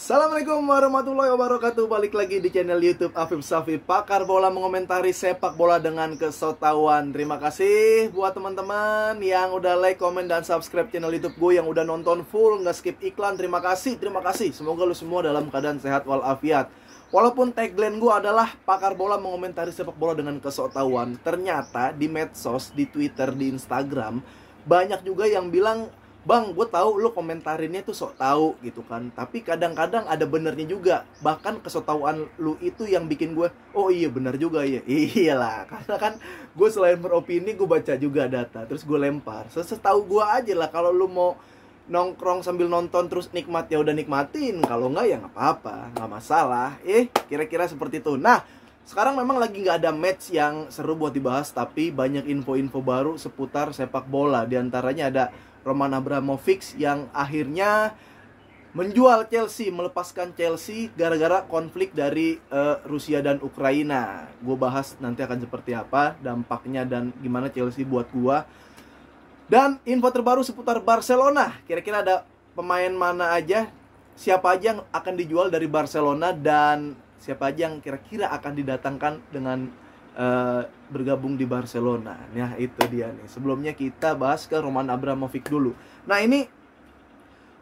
Assalamualaikum warahmatullahi wabarakatuh Balik lagi di channel Youtube Afif Safi Pakar bola mengomentari sepak bola dengan kesotawan Terima kasih buat teman-teman yang udah like, komen, dan subscribe channel Youtube gue Yang udah nonton full, nggak skip iklan Terima kasih, terima kasih Semoga lu semua dalam keadaan sehat walafiat Walaupun tagline gue adalah pakar bola mengomentari sepak bola dengan kesotawan, ternyata di medsos, di Twitter, di Instagram banyak juga yang bilang Bang, gue tahu lo komentarinnya tuh sok tahu gitu kan. Tapi kadang-kadang ada benernya juga. Bahkan kesotauan lu itu yang bikin gue, oh iya benar juga ya. Iyalah, karena kan gue selain beropini, gue baca juga data. Terus gue lempar. Setahu gue aja lah kalau lu mau nongkrong sambil nonton terus nikmat ya udah nikmatin. Kalau enggak ya nggak apa-apa, nggak masalah. Eh, kira-kira seperti itu. Nah, sekarang memang lagi nggak ada match yang seru buat dibahas, tapi banyak info-info baru seputar sepak bola. Di antaranya ada Roman Abramovich yang akhirnya menjual Chelsea, melepaskan Chelsea gara-gara konflik dari uh, Rusia dan Ukraina. Gue bahas nanti akan seperti apa dampaknya dan gimana Chelsea buat gue. Dan info terbaru seputar Barcelona. Kira-kira ada pemain mana aja, siapa aja yang akan dijual dari Barcelona dan siapa aja yang kira-kira akan didatangkan dengan Eh, bergabung di Barcelona. Nah, itu dia nih. Sebelumnya kita bahas ke Roman Abramovich dulu. Nah, ini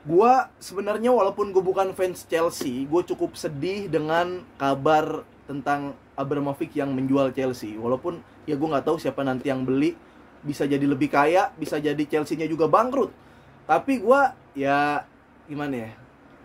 gue sebenarnya walaupun gue bukan fans Chelsea, gue cukup sedih dengan kabar tentang Abramovich yang menjual Chelsea. Walaupun ya gue nggak tahu siapa nanti yang beli, bisa jadi lebih kaya, bisa jadi Chelsea-nya juga bangkrut. Tapi gue ya gimana ya?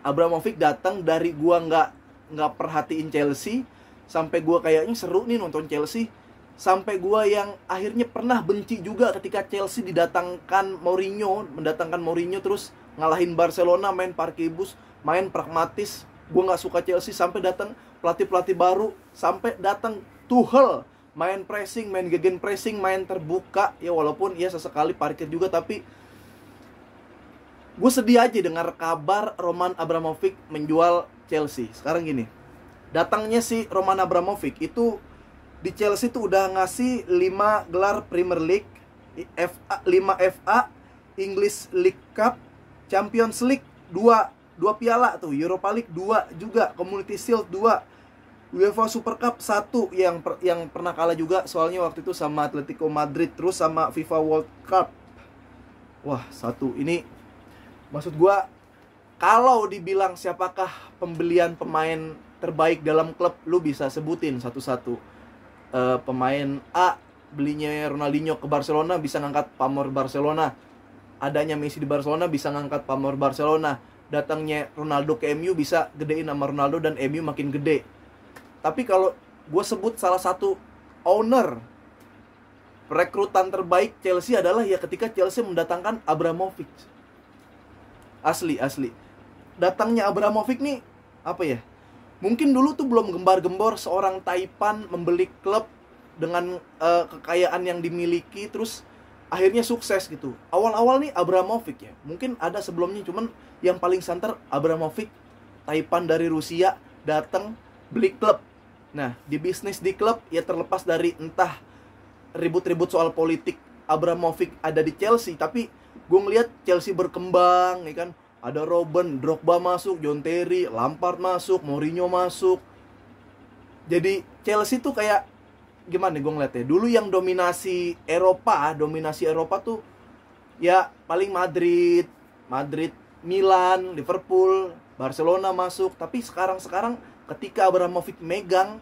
Abramovich datang dari gue nggak nggak perhatiin Chelsea sampai gue kayaknya seru nih nonton Chelsea sampai gue yang akhirnya pernah benci juga ketika Chelsea didatangkan Mourinho mendatangkan Mourinho terus ngalahin Barcelona main parkibus main pragmatis gue nggak suka Chelsea sampai datang pelatih pelatih baru sampai datang Tuchel main pressing main gegen pressing main terbuka ya walaupun ya sesekali parkir juga tapi gue sedih aja dengar kabar Roman Abramovich menjual Chelsea sekarang gini datangnya si Roman Abramovich itu di Chelsea tuh udah ngasih 5 gelar Premier League, FA, 5 FA, English League Cup, Champions League 2, 2 piala tuh, Europa League 2 juga, Community Shield 2, UEFA Super Cup 1 yang per, yang pernah kalah juga soalnya waktu itu sama Atletico Madrid terus sama FIFA World Cup. Wah, satu ini maksud gua kalau dibilang siapakah pembelian pemain terbaik dalam klub lu bisa sebutin satu-satu uh, pemain A belinya Ronaldinho ke Barcelona bisa ngangkat pamor Barcelona adanya Messi di Barcelona bisa ngangkat pamor Barcelona datangnya Ronaldo ke MU bisa gedein nama Ronaldo dan MU makin gede tapi kalau gue sebut salah satu owner rekrutan terbaik Chelsea adalah ya ketika Chelsea mendatangkan Abramovich asli asli datangnya Abramovich nih apa ya Mungkin dulu tuh belum gembar-gembor seorang Taipan membeli klub dengan uh, kekayaan yang dimiliki terus akhirnya sukses gitu. Awal-awal nih Abramovich ya. Mungkin ada sebelumnya cuman yang paling santer Abramovich Taipan dari Rusia datang beli klub. Nah, di bisnis di klub ya terlepas dari entah ribut-ribut soal politik Abramovich ada di Chelsea tapi gue ngeliat Chelsea berkembang ya kan ada Robben, Drogba masuk, John Terry, Lampard masuk, Mourinho masuk. Jadi Chelsea tuh kayak gimana gue ngeliatnya dulu yang dominasi Eropa dominasi Eropa tuh ya paling Madrid Madrid Milan Liverpool Barcelona masuk tapi sekarang sekarang ketika Abramovich megang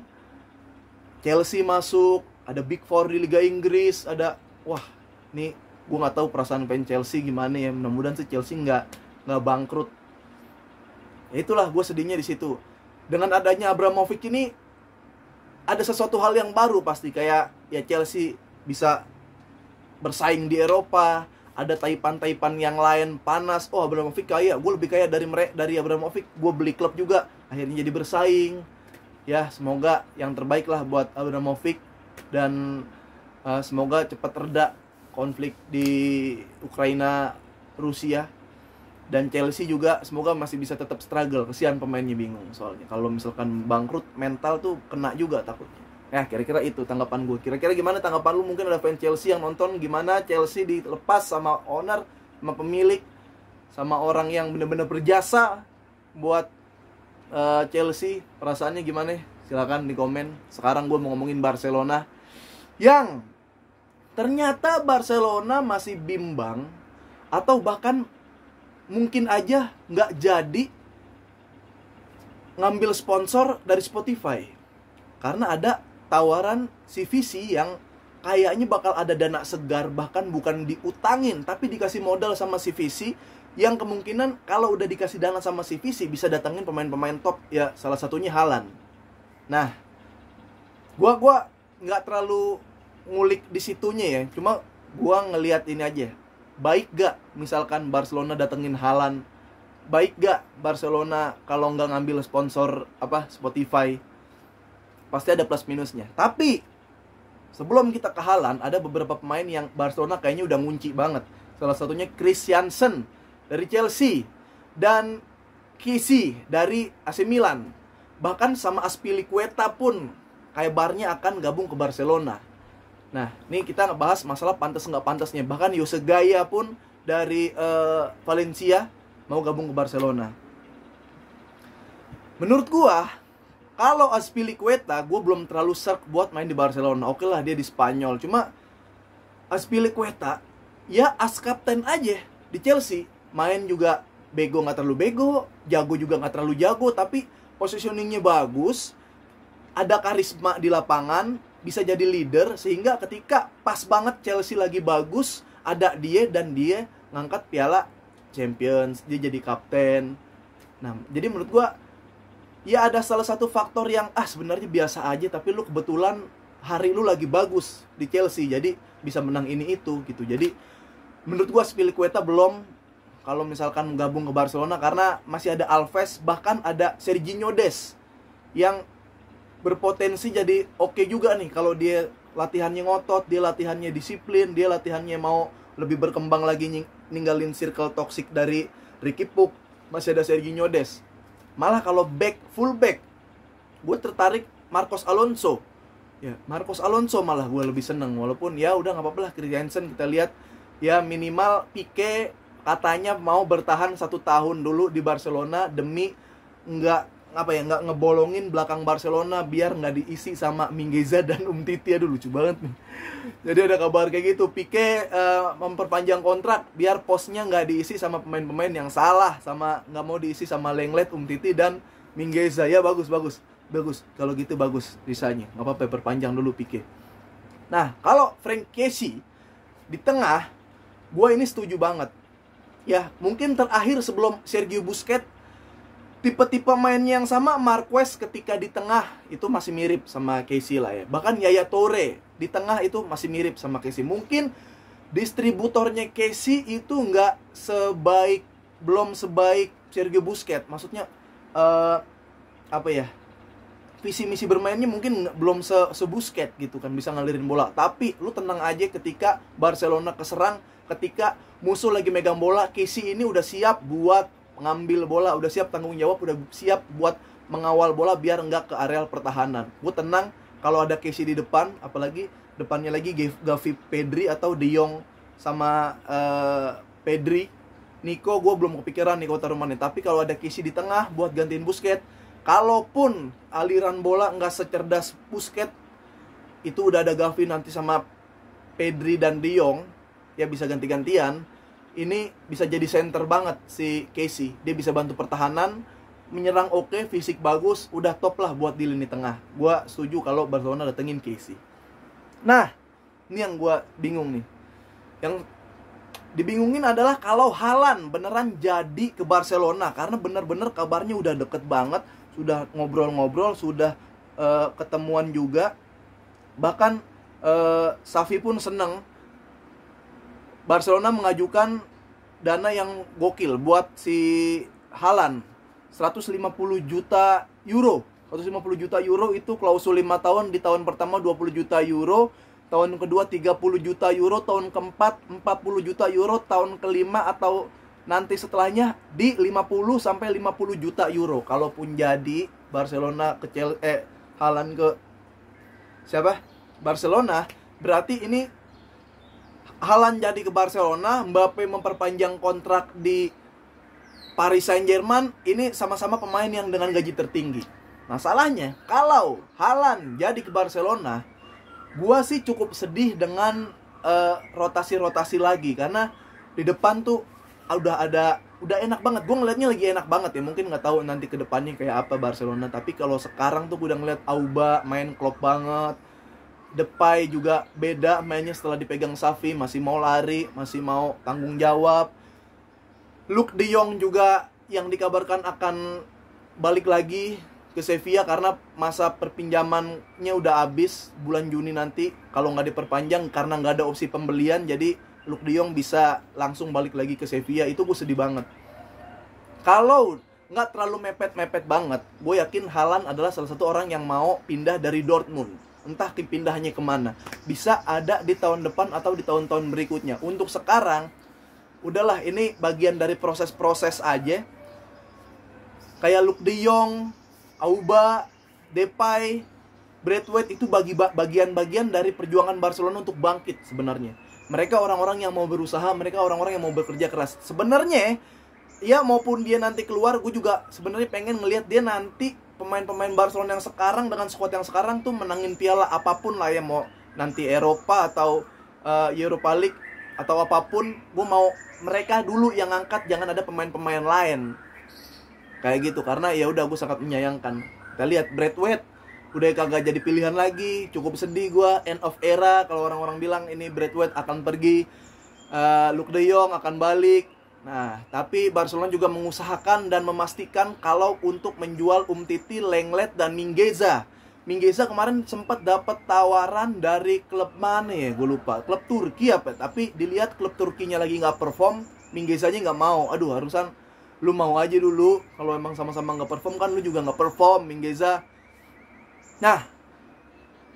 Chelsea masuk ada Big Four di Liga Inggris ada wah nih gue nggak tahu perasaan pengen Chelsea gimana ya mudah-mudahan sih Chelsea nggak nggak bangkrut itulah gue sedihnya di situ dengan adanya Abramovich ini ada sesuatu hal yang baru pasti kayak ya Chelsea bisa bersaing di Eropa ada taipan-taipan yang lain panas oh Abramovich kaya gue lebih kaya dari mereka dari Abramovich gue beli klub juga akhirnya jadi bersaing ya semoga yang terbaik lah buat Abramovich dan uh, semoga cepat reda konflik di Ukraina Rusia dan Chelsea juga semoga masih bisa tetap struggle kesian pemainnya bingung soalnya kalau misalkan bangkrut mental tuh kena juga takutnya nah kira-kira itu tanggapan gue kira-kira gimana tanggapan lu mungkin ada fan Chelsea yang nonton gimana Chelsea dilepas sama owner sama pemilik sama orang yang bener-bener berjasa buat uh, Chelsea perasaannya gimana silahkan di komen sekarang gue mau ngomongin Barcelona yang ternyata Barcelona masih bimbang atau bahkan mungkin aja nggak jadi ngambil sponsor dari Spotify karena ada tawaran CVC yang kayaknya bakal ada dana segar bahkan bukan diutangin tapi dikasih modal sama CVC yang kemungkinan kalau udah dikasih dana sama CVC bisa datangin pemain-pemain top ya salah satunya Halan. Nah, gua gua nggak terlalu ngulik di situnya ya, cuma gua ngelihat ini aja baik gak misalkan Barcelona datengin Halan baik gak Barcelona kalau nggak ngambil sponsor apa Spotify pasti ada plus minusnya tapi sebelum kita ke Halan ada beberapa pemain yang Barcelona kayaknya udah ngunci banget salah satunya Christiansen dari Chelsea dan Kisi dari AC Milan bahkan sama Aspilicueta pun barnya akan gabung ke Barcelona Nah, ini kita ngebahas masalah pantas nggak pantasnya. Bahkan Jose Gaya pun dari uh, Valencia mau gabung ke Barcelona. Menurut gua, kalau Aspilicueta, gua belum terlalu serk buat main di Barcelona. Oke lah dia di Spanyol, cuma Aspilicueta ya as kapten aja di Chelsea main juga bego nggak terlalu bego, jago juga nggak terlalu jago, tapi positioningnya bagus, ada karisma di lapangan, bisa jadi leader sehingga ketika pas banget Chelsea lagi bagus ada dia dan dia ngangkat piala Champions dia jadi kapten nah jadi menurut gua ya ada salah satu faktor yang ah sebenarnya biasa aja tapi lu kebetulan hari lu lagi bagus di Chelsea jadi bisa menang ini itu gitu jadi menurut gua Spilicueta belum kalau misalkan gabung ke Barcelona karena masih ada Alves bahkan ada Sergio Des yang berpotensi jadi oke okay juga nih kalau dia latihannya ngotot, dia latihannya disiplin, dia latihannya mau lebih berkembang lagi ning ninggalin circle toxic dari Ricky Puk, masih ada sergi Des. Malah kalau back full back, gue tertarik Marcos Alonso. Ya, Marcos Alonso malah gue lebih seneng walaupun ya udah nggak apa-apa lah Christiansen kita lihat ya minimal Pique katanya mau bertahan satu tahun dulu di Barcelona demi nggak apa ya nggak ngebolongin belakang Barcelona biar nggak diisi sama Mingeza dan Umtiti aduh lucu banget nih jadi ada kabar kayak gitu Pique uh, memperpanjang kontrak biar posnya nggak diisi sama pemain-pemain yang salah sama nggak mau diisi sama Lenglet Umtiti dan Mingeza ya bagus bagus bagus kalau gitu bagus risanya nggak apa-apa perpanjang dulu Pique nah kalau Frank Casey di tengah gue ini setuju banget ya mungkin terakhir sebelum Sergio Busquets tipe-tipe mainnya yang sama Marquez ketika di tengah itu masih mirip sama Casey lah ya bahkan Yaya Toure di tengah itu masih mirip sama Casey mungkin distributornya Casey itu nggak sebaik belum sebaik Sergio Busquets maksudnya uh, apa ya visi misi bermainnya mungkin belum se sebusket gitu kan bisa ngalirin bola tapi lu tenang aja ketika Barcelona keserang ketika musuh lagi megang bola Casey ini udah siap buat ngambil bola, udah siap tanggung jawab, udah siap buat mengawal bola biar nggak ke areal pertahanan. Gue tenang kalau ada Casey di depan, apalagi depannya lagi Gavi Pedri atau De Jong sama uh, Pedri. Niko. gue belum kepikiran Niko Tarumani, tapi kalau ada Casey di tengah buat gantiin Busket, kalaupun aliran bola nggak secerdas Busket itu udah ada Gavi nanti sama Pedri dan De Jong, ya bisa ganti-gantian ini bisa jadi center banget si Casey. Dia bisa bantu pertahanan, menyerang oke, okay, fisik bagus, udah top lah buat di lini tengah. Gua setuju kalau Barcelona datengin Casey. Nah, ini yang gue bingung nih. Yang dibingungin adalah kalau Halan beneran jadi ke Barcelona karena bener-bener kabarnya udah deket banget, sudah ngobrol-ngobrol, sudah uh, ketemuan juga. Bahkan uh, eh, Safi pun seneng Barcelona mengajukan dana yang gokil buat si Halan 150 juta euro 150 juta euro itu klausul 5 tahun di tahun pertama 20 juta euro tahun kedua 30 juta euro tahun keempat 40 juta euro tahun kelima atau nanti setelahnya di 50 sampai 50 juta euro kalaupun jadi Barcelona kecil eh Halan ke siapa Barcelona berarti ini Halan jadi ke Barcelona, Mbappe memperpanjang kontrak di Paris Saint-Germain, ini sama-sama pemain yang dengan gaji tertinggi. Masalahnya, nah, kalau Halan jadi ke Barcelona, gua sih cukup sedih dengan eh, rotasi-rotasi uh, lagi karena di depan tuh ah, udah ada udah enak banget gue ngelihatnya lagi enak banget ya mungkin nggak tahu nanti kedepannya kayak apa Barcelona tapi kalau sekarang tuh gue udah ngeliat Auba main klop banget Depay juga beda mainnya setelah dipegang Safi masih mau lari masih mau tanggung jawab Luke De Jong juga yang dikabarkan akan balik lagi ke Sevilla karena masa perpinjamannya udah habis bulan Juni nanti kalau nggak diperpanjang karena nggak ada opsi pembelian jadi Luke De Jong bisa langsung balik lagi ke Sevilla itu gue sedih banget kalau nggak terlalu mepet-mepet banget gue yakin Halan adalah salah satu orang yang mau pindah dari Dortmund entah tim pindahnya kemana bisa ada di tahun depan atau di tahun-tahun berikutnya untuk sekarang udahlah ini bagian dari proses-proses aja kayak Luke De Jong, Auba, Depay, Bradway itu bagi bagian-bagian dari perjuangan Barcelona untuk bangkit sebenarnya. Mereka orang-orang yang mau berusaha, mereka orang-orang yang mau bekerja keras. Sebenarnya ya maupun dia nanti keluar, gue juga sebenarnya pengen ngelihat dia nanti pemain-pemain Barcelona yang sekarang dengan skuad yang sekarang tuh menangin piala apapun lah ya mau nanti Eropa atau uh, Europa League atau apapun gue mau mereka dulu yang ngangkat jangan ada pemain-pemain lain kayak gitu karena ya udah gue sangat menyayangkan kita lihat Brad White udah kagak jadi pilihan lagi cukup sedih gue end of era kalau orang-orang bilang ini Brad White akan pergi uh, Luke De Jong akan balik Nah, tapi Barcelona juga mengusahakan dan memastikan kalau untuk menjual Umtiti, Lenglet, dan Minggeza. Minggeza kemarin sempat dapat tawaran dari klub mana ya, gue lupa. Klub Turki apa? Tapi dilihat klub Turkinya lagi nggak perform, aja nggak mau. Aduh, harusan lu mau aja dulu. Kalau emang sama-sama nggak perform kan lu juga nggak perform, Minggeza. Nah,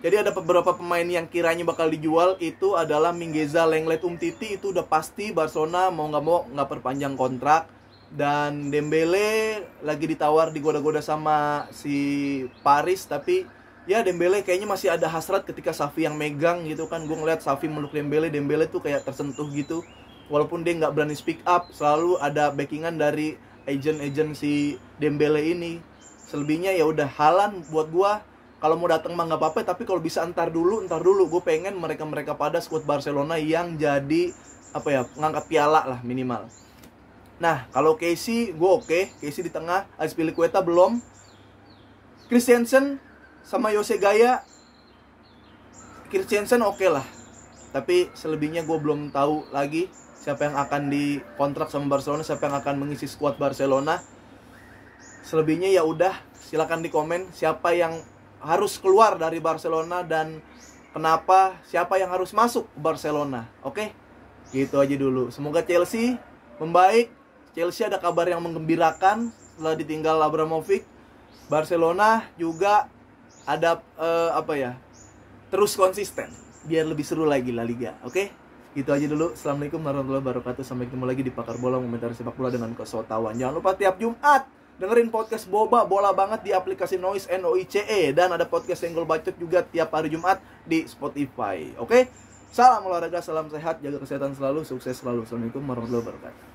jadi ada beberapa pemain yang kiranya bakal dijual itu adalah Mingeza, Lenglet, Umtiti itu udah pasti Barcelona mau nggak mau nggak perpanjang kontrak dan Dembele lagi ditawar digoda-goda sama si Paris tapi ya Dembele kayaknya masih ada hasrat ketika Safi yang megang gitu kan gue ngeliat Safi meluk Dembele Dembele tuh kayak tersentuh gitu walaupun dia nggak berani speak up selalu ada backingan dari agent-agent si Dembele ini selebihnya ya udah halan buat gue kalau mau datang mah nggak apa-apa tapi kalau bisa antar dulu antar dulu gue pengen mereka mereka pada squad Barcelona yang jadi apa ya ngangkat piala lah minimal nah kalau Casey gue oke okay. Casey di tengah Azpilicueta belum Christensen sama Jose Gaya Christensen oke okay lah tapi selebihnya gue belum tahu lagi siapa yang akan dikontrak sama Barcelona siapa yang akan mengisi squad Barcelona selebihnya ya udah silakan di komen siapa yang harus keluar dari Barcelona dan kenapa siapa yang harus masuk Barcelona. Oke? Okay? Gitu aja dulu. Semoga Chelsea membaik. Chelsea ada kabar yang menggembirakan setelah ditinggal Abramovich. Barcelona juga ada uh, apa ya? Terus konsisten biar lebih seru lagi La Liga. Oke? Okay? Itu aja dulu. Assalamualaikum warahmatullahi wabarakatuh. Sampai ketemu lagi di Pakar Bola komentar sepak bola dengan kesotawan. Jangan lupa tiap Jumat Dengerin podcast Boba Bola Banget di aplikasi Noise NOICE Dan ada podcast Senggol Bacot juga tiap hari Jumat di Spotify Oke? Salam olahraga, salam sehat, jaga kesehatan selalu, sukses selalu Assalamualaikum warahmatullahi wabarakatuh